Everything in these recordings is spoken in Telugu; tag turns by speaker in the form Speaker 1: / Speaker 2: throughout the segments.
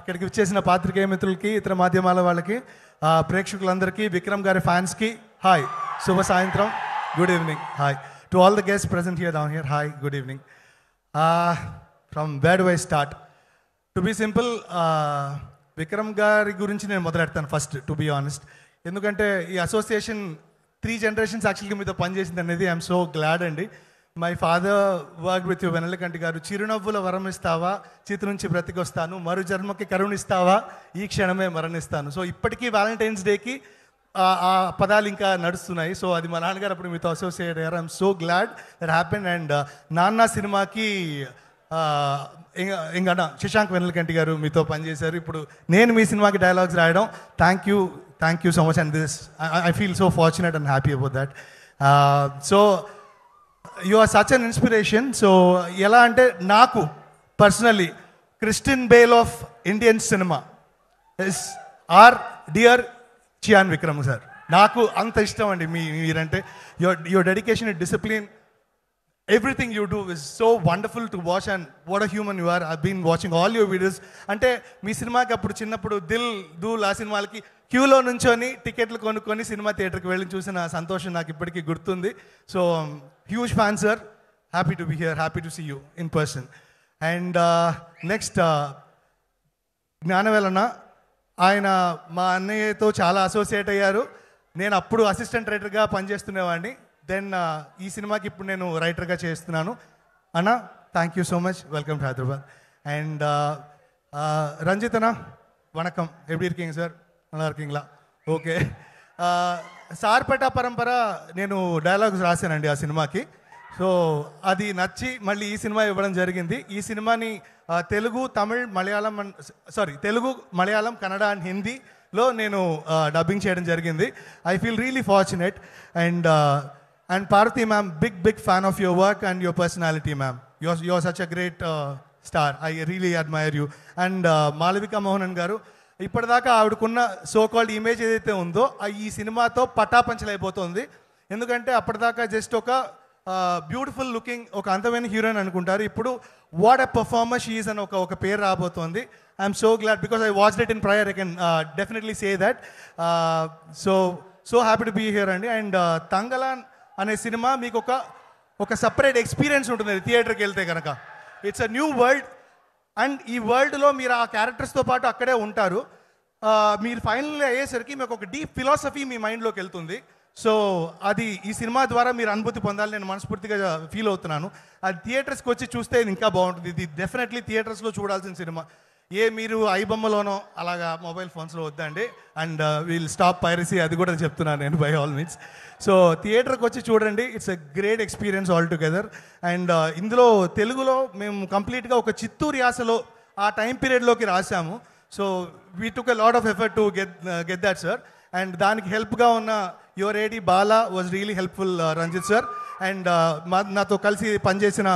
Speaker 1: ఇక్కడికి వచ్చేసిన పాత్రికేయ మిత్రులకి ఇతర మాధ్యమాల వాళ్ళకి ప్రేక్షకులందరికీ విక్రమ్ గారి ఫ్యాన్స్కి హాయ్ శుభ సాయంత్రం good evening hi to all the guest present here దాన్ here hi good evening from bad why start to be simple Vikram గారి గురించి నేను మొదలెడతాను ఫస్ట్ టు బీ ఆనెస్ట్ ఎందుకంటే ఈ అసోసియేషన్ త్రీ జనరేషన్స్ యాక్చువల్గా మీతో పనిచేసింది అనేది ఐఎమ్ సో గ్లాడ్ అండి my father work with Vennelakanti గారు చిరునవ్వుల వరం ఇస్తావా చేతి నుంచి బ్రతికొస్తాను మరు జన్మకి కరుణిస్తావా ఈ క్షణమే మరణిస్తాను సో ఇప్పటికీ వ్యాలంటైన్స్ డేకి ఆ పదాలు ఇంకా నడుస్తున్నాయి సో అది మా నాన్నగారు అప్పుడు మీతో అసోసియేట్ అయ్యారు I'm so glad that happen and నాన్న సినిమాకి ఇంకా శశాంక్ వెనలకంటి గారు మీతో పనిచేశారు ఇప్పుడు నేను మీ సినిమాకి డైలాగ్స్ రాయడం thank you thank you so much and this I feel so fortunate and happy about that so you are such an inspiration so ఎలా అంటే నాకు personally Christian Bale of Indian cinema as our dear Chiyaan Vikram sir నాకు అంత ఇష్టం అండి మీ మీరంటే your your dedication discipline everything you do is so wonderful to watch and what a human you are I been watching all your videos అంటే మీ సినిమాకి అప్పుడు చిన్నప్పుడు దిల్ దూల్ ఆ సినిమాలకి క్యూలో నుంచొని టికెట్లు కొనుక్కొని సినిమా థియేటర్కి వెళ్ళి చూసిన సంతోషం నాకు ఇప్పటికీ గుర్తుంది so huge fan sir happy to be here happy to see you in person and next జ్ఞానవేలన ఆయన మా అన్నయ్యతో చాలా అసోసియేట్ అయ్యారు నేను అప్పుడు అసిస్టెంట్ రైటర్గా పనిచేస్తునేవాడిని దెన్ uh, ఈ సినిమాకి ఇప్పుడు నేను రైటర్గా చేస్తున్నాను అన్న thank you so much welcome to Hyderabad and రంజితనా వణకం எப்படி இருக்கீங்க సార్ நல்லா இருக்கீங்களா ఓకే సార్పేట పరంపర నేను డైలాగ్స్ రాశానండి ఆ సినిమాకి సో అది నచ్చి మళ్ళీ ఈ సినిమా ఇవ్వడం జరిగింది ఈ సినిమాని తెలుగు తమిళ్ మలయాళం సారీ తెలుగు మలయాళం కన్నడ అండ్ హిందీలో నేను డబ్బింగ్ చేయడం జరిగింది I feel really fortunate and and Parvathi ma'am big big fan of your work and your personality ma'am your your such a great star I really admire you and Malavika Mohanan garu ఇప్పటిదాకా ఆవిడకున్న సో కాల్డ్ ఇమేజ్ ఏదైతే ఉందో ఈ సినిమాతో పటాపంచలైపోతుంది ఎందుకంటే అప్పటిదాకా జస్ట్ ఒక బ్యూటిఫుల్ లుకింగ్ ఒక అందమైన హీరోయిన్ అనుకుంటారు ఇప్పుడు వాట్ ఎ పర్ఫార్మర్ షీఈస్ అని ఒక ఒక పేరు రాబోతోంది I'm so glad because I watch it in prior I can definitely say that so so happy to be here అండి అండ్ తంగలాన్ అనే సినిమా మీకు ఒక ఒక సపరేట్ ఎక్స్పీరియన్స్ ఉంటుంది థియేటర్కి వెళ్తే కనుక it's a new world and ఈ వరల్డ్లో మీరు ఆ క్యారెక్టర్స్తో పాటు అక్కడే ఉంటారు మీరు ఫైనల్ అయ్యేసరికి మీకు ఒక డీప్ ఫిలాసఫీ మీ మైండ్లోకి వెళ్తుంది సో అది ఈ సినిమా ద్వారా మీరు అనుభూతి పొందాలని నేను మనస్ఫూర్తిగా ఫీల్ అవుతున్నాను అది థియేటర్స్కి వచ్చి చూస్తే ఇది ఇంకా బాగుంటుంది ఇది డెఫినెట్లీ థియేటర్స్లో చూడాల్సిన సినిమా ఏ మీరు ఐబొమ్మలోనో అలాగా మొబైల్ ఫోన్స్లో వద్దండి అండ్ వీల్ స్టాప్ పైరసీ అది కూడా చెప్తున్నాను నేను బై ఆల్ మీన్స్ సో థియేటర్కి వచ్చి చూడండి it's a great experience all together and uh, ఇందులో తెలుగులో మేము కంప్లీట్గా ఒక చిత్తూరు యాసలో ఆ టైం పీరియడ్లోకి రాశాము so we took a lot of effort to get get that sir and దానికి హెల్ప్గా ఉన్న your AD Bala was really helpful Ranjith sir and మా నాతో కలిసి పనిచేసిన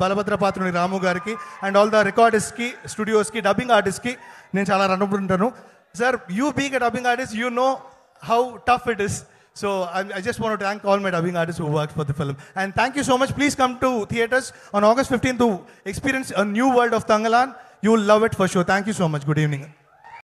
Speaker 1: బలభద్రపాత్రుని రాము గారికి అండ్ ఆల్ ద రికార్డిస్ట్కి స్టూడియోస్కి డబ్బింగ్ ఆర్టిస్ట్కి నేను చాలా అనుకుంటాను sir you being a dubbing artist you know how tough it is so I just want thank all my dubbing artist who work for the film and thank you so much please come to theatres on August fifteen to experience a new world of Thangalaan you love it for show thank you so much good evening